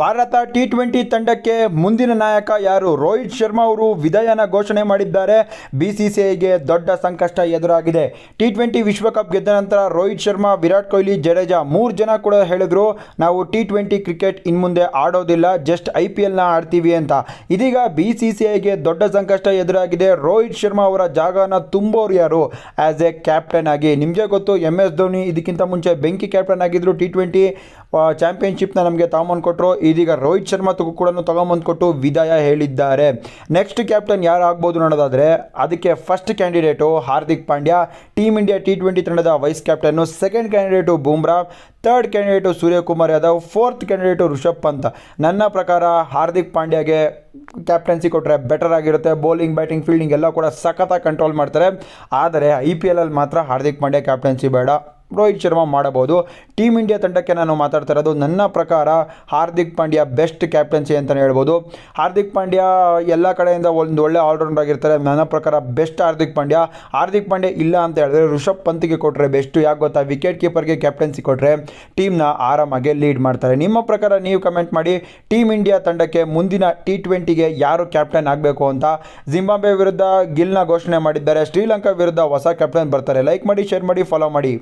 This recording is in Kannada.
ಭಾರತ ಟಿ ಟ್ವೆಂಟಿ ತಂಡಕ್ಕೆ ಮುಂದಿನ ನಾಯಕ ಯಾರು ರೋಹಿತ್ ಶರ್ಮಾ ಅವರು ವಿದಯನ ಘೋಷಣೆ ಮಾಡಿದ್ದಾರೆ ಬಿ ಸಿ ಸಿ ಐಗೆ ದೊಡ್ಡ ಸಂಕಷ್ಟ ಎದುರಾಗಿದೆ ಟಿ ಟ್ವೆಂಟಿ ವಿಶ್ವಕಪ್ ಗೆದ್ದ ನಂತರ ರೋಹಿತ್ ಶರ್ಮಾ ವಿರಾಟ್ ಕೊಹ್ಲಿ ಜಡೇಜಾ ಮೂರು ಜನ ಕೂಡ ಹೇಳಿದ್ರು ನಾವು ಟಿ ಟ್ವೆಂಟಿ ಕ್ರಿಕೆಟ್ ಇನ್ನು ಮುಂದೆ ಆಡೋದಿಲ್ಲ ಜಸ್ಟ್ ಐ ಪಿ ಎಲ್ನ ಆಡ್ತೀವಿ ಅಂತ ಇದೀಗ ಬಿ ಸಿ ಸಿ ಐಗೆ ದೊಡ್ಡ ಸಂಕಷ್ಟ ಎದುರಾಗಿದೆ ರೋಹಿತ್ ಶರ್ಮಾ ಅವರ ಜಾಗನ ತುಂಬೋರು ಯಾರು ಆ್ಯಸ್ ಎ ಕ್ಯಾಪ್ಟನ್ ಆಗಿ ನಿಮಗೆ ಗೊತ್ತು ಎಮ್ ಎಸ್ ಧೋನಿ ಇದಕ್ಕಿಂತ ಮುಂಚೆ ಬೆಂಕಿ ಕ್ಯಾಪ್ಟನ್ ಆಗಿದ್ದರು ಟಿ ಟ್ವೆಂಟಿ ಚಾಂಪಿಯನ್ಶಿಪ್ನ ನಮಗೆ ತಗೊಂಬಂದು ಕೊಟ್ಟರು ಇದೀಗ ರೋಹಿತ್ ಶರ್ಮಾ ತಗೂ ಕೂಡ ತಗೊಂಬಂದು ಕೊಟ್ಟು ವಿದಾಯ ಹೇಳಿದ್ದಾರೆ ನೆಕ್ಸ್ಟ್ ಕ್ಯಾಪ್ಟನ್ ಯಾರು ಆಗ್ಬೋದು ನೋಡೋದಾದರೆ ಅದಕ್ಕೆ first candidate Hardik Pandya team India T twenty ತಂಡದ vice captain second candidate Bumrah third candidate Suryakumar Yadav fourth candidate Rishabh Pant ನನ್ನ ಪ್ರಕಾರ ಹಾರ್ದಿಕ್ ಪಾಂಡ್ಯಾಗೆ ಕ್ಯಾಪ್ಟನ್ಸಿ ಕೊಟ್ಟರೆ ಬೆಟರ್ ಆಗಿರುತ್ತೆ ಬೌಲಿಂಗ್ ಬ್ಯಾಟಿಂಗ್ ಫೀಲ್ಡಿಂಗ್ ಎಲ್ಲ ಕೂಡ ಸಖತ್ತಾಗಿ ಕಂಟ್ರೋಲ್ ಮಾಡ್ತಾರೆ ಆದರೆ ಐ ಪಿ ಎಲಲ್ಲಿ ಮಾತ್ರ ಹಾರ್ದಿಕ್ ಪಾಂಡ್ಯ ಕ್ಯಾಪ್ಟನ್ಸಿ ಬೇಡ ರೋಹಿತ್ ಶರ್ಮಾ ಮಾಡಬಹುದು ಟೀಮ್ ಇಂಡಿಯಾ ತಂಡಕ್ಕೆ ನಾನು ಮಾತಾಡ್ತಾ ನನ್ನ ಪ್ರಕಾರ ಹಾರ್ದಿಕ್ ಪಾಂಡ್ಯ ಬೆಸ್ಟ್ ಕ್ಯಾಪ್ಟನ್ಸಿ ಅಂತಲೇ ಹೇಳ್ಬೋದು ಹಾರ್ದಿಕ್ ಪಾಂಡ್ಯ ಎಲ್ಲ ಕಡೆಯಿಂದ ಒಂದು ಒಳ್ಳೆ ಆಲ್ರೌಂಡರ್ ಆಗಿರ್ತಾರೆ ನನ್ನ ಪ್ರಕಾರ ಬೆಸ್ಟ್ ಹಾರ್ದಿಕ್ ಪಾಂಡ್ಯ ಹಾರ್ದಿಕ್ ಪಾಂಡ್ಯ ಇಲ್ಲ ಅಂತ ಹೇಳಿದ್ರೆ ಋಷಭ್ ಪಂತ್ಗೆ ಕೊಟ್ಟರೆ ಬೆಸ್ಟ್ ಯಾಕೆ ಗೊತ್ತಾ ವಿಕೆಟ್ ಕೀಪರ್ಗೆ ಕ್ಯಾಪ್ಟನ್ಸಿ ಕೊಟ್ಟರೆ ಟೀಮ್ನ ಆರಾಮಾಗಿ ಲೀಡ್ ಮಾಡ್ತಾರೆ ನಿಮ್ಮ ಪ್ರಕಾರ ನೀವು ಕಮೆಂಟ್ ಮಾಡಿ ಟೀಮ್ ಇಂಡಿಯಾ ತಂಡಕ್ಕೆ ಮುಂದಿನ ಟಿ ಟ್ವೆಂಟಿಗೆ ಯಾರು ಕ್ಯಾಪ್ಟನ್ ಆಗಬೇಕು ಅಂತ ಜಿಂಬಾಬೆ ವಿರುದ್ಧ ಗಿಲ್ನ ಘೋಷಣೆ ಮಾಡಿದ್ದಾರೆ ಶ್ರೀಲಂಕಾ ವಿರುದ್ಧ ಹೊಸ ಕ್ಯಾಪ್ಟನ್ ಬರ್ತಾರೆ ಲೈಕ್ ಮಾಡಿ ಶೇರ್ ಮಾಡಿ ಫಾಲೋ ಮಾಡಿ